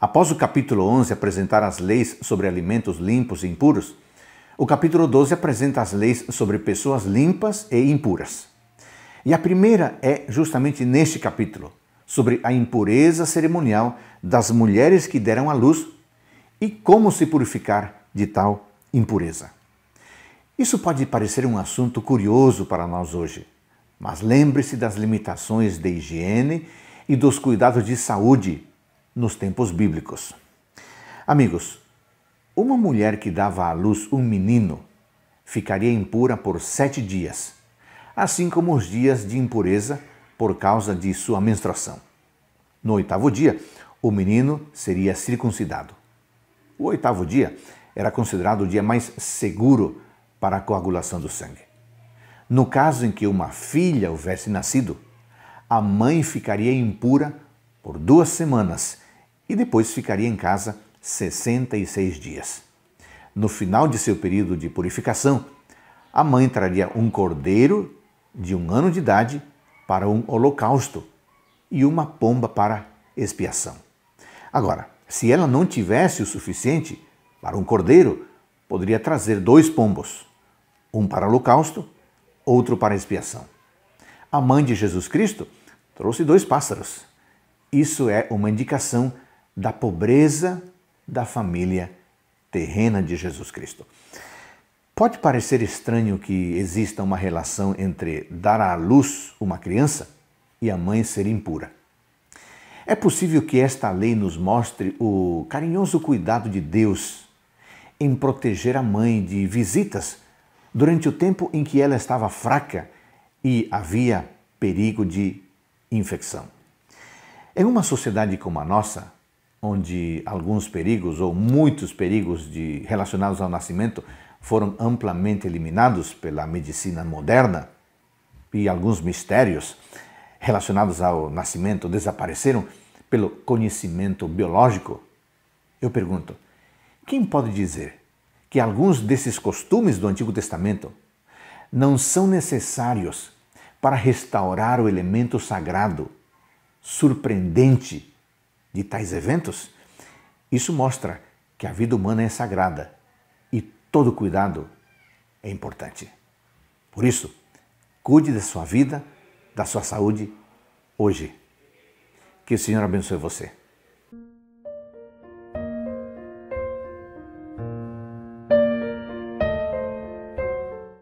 Após o capítulo 11 apresentar as leis sobre alimentos limpos e impuros, o capítulo 12 apresenta as leis sobre pessoas limpas e impuras. E a primeira é justamente neste capítulo, sobre a impureza cerimonial das mulheres que deram à luz e como se purificar de tal impureza. Isso pode parecer um assunto curioso para nós hoje, mas lembre-se das limitações de higiene e dos cuidados de saúde nos tempos bíblicos. Amigos, uma mulher que dava à luz um menino ficaria impura por sete dias, assim como os dias de impureza por causa de sua menstruação. No oitavo dia, o menino seria circuncidado. O oitavo dia era considerado o dia mais seguro para a coagulação do sangue. No caso em que uma filha houvesse nascido, a mãe ficaria impura por duas semanas e depois ficaria em casa 66 dias. No final de seu período de purificação, a mãe traria um cordeiro de um ano de idade para um holocausto e uma pomba para expiação. Agora, se ela não tivesse o suficiente para um cordeiro, poderia trazer dois pombos, um para holocausto, outro para expiação. A mãe de Jesus Cristo trouxe dois pássaros. Isso é uma indicação da pobreza da família terrena de Jesus Cristo. Pode parecer estranho que exista uma relação entre dar à luz uma criança e a mãe ser impura. É possível que esta lei nos mostre o carinhoso cuidado de Deus em proteger a mãe de visitas durante o tempo em que ela estava fraca e havia perigo de infecção. Em uma sociedade como a nossa, onde alguns perigos ou muitos perigos de, relacionados ao nascimento foram amplamente eliminados pela medicina moderna e alguns mistérios relacionados ao nascimento desapareceram pelo conhecimento biológico, eu pergunto: quem pode dizer que alguns desses costumes do Antigo Testamento não são necessários para restaurar o elemento sagrado, surpreendente de tais eventos, isso mostra que a vida humana é sagrada e todo cuidado é importante. Por isso, cuide da sua vida, da sua saúde hoje. Que o Senhor abençoe você.